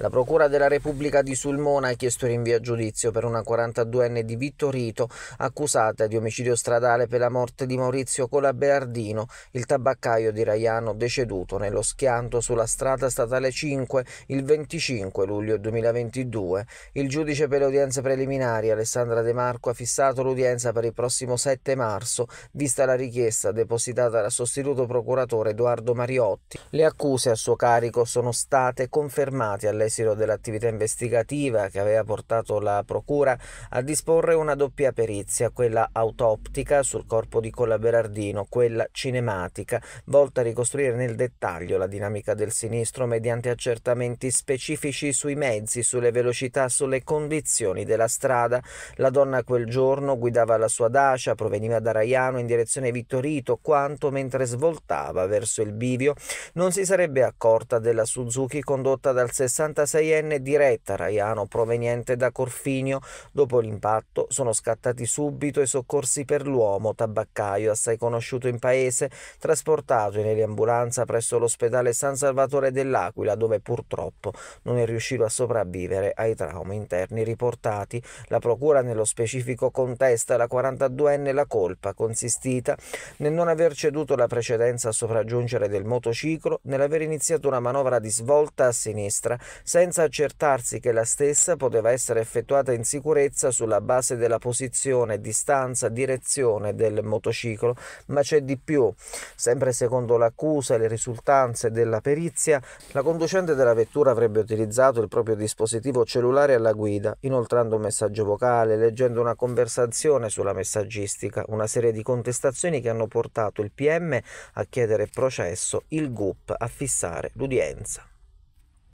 La Procura della Repubblica di Sulmona ha chiesto rinvio a giudizio per una 42enne di Vittorito accusata di omicidio stradale per la morte di Maurizio Colaberardino, il tabaccaio di Raiano deceduto nello schianto sulla strada statale 5 il 25 luglio 2022. Il giudice per le udienze preliminari Alessandra De Marco ha fissato l'udienza per il prossimo 7 marzo, vista la richiesta depositata dal sostituto procuratore Edoardo Mariotti. Le accuse a suo carico sono state confermate alle all'esito dell'attività investigativa che aveva portato la Procura a disporre una doppia perizia, quella autoptica sul corpo di Colla Berardino, quella cinematica, volta a ricostruire nel dettaglio la dinamica del sinistro mediante accertamenti specifici sui mezzi, sulle velocità, sulle condizioni della strada. La donna quel giorno guidava la sua Dacia, proveniva da Raiano in direzione Vittorito, quanto mentre svoltava verso il bivio non si sarebbe accorta della Suzuki condotta dal 60 46enne diretta Raiano proveniente da Corfinio. Dopo l'impatto sono scattati subito i soccorsi per l'uomo, tabaccaio assai conosciuto in paese, trasportato in eliambulanza presso l'ospedale San Salvatore dell'Aquila dove purtroppo non è riuscito a sopravvivere ai traumi interni riportati. La procura nello specifico contesta la 42enne la colpa consistita nel non aver ceduto la precedenza a sopraggiungere del motociclo, nell'aver iniziato una manovra di svolta a sinistra senza accertarsi che la stessa poteva essere effettuata in sicurezza sulla base della posizione, distanza, direzione del motociclo, ma c'è di più. Sempre secondo l'accusa e le risultanze della perizia, la conducente della vettura avrebbe utilizzato il proprio dispositivo cellulare alla guida, inoltrando un messaggio vocale, leggendo una conversazione sulla messaggistica, una serie di contestazioni che hanno portato il PM a chiedere processo, il GUP a fissare l'udienza.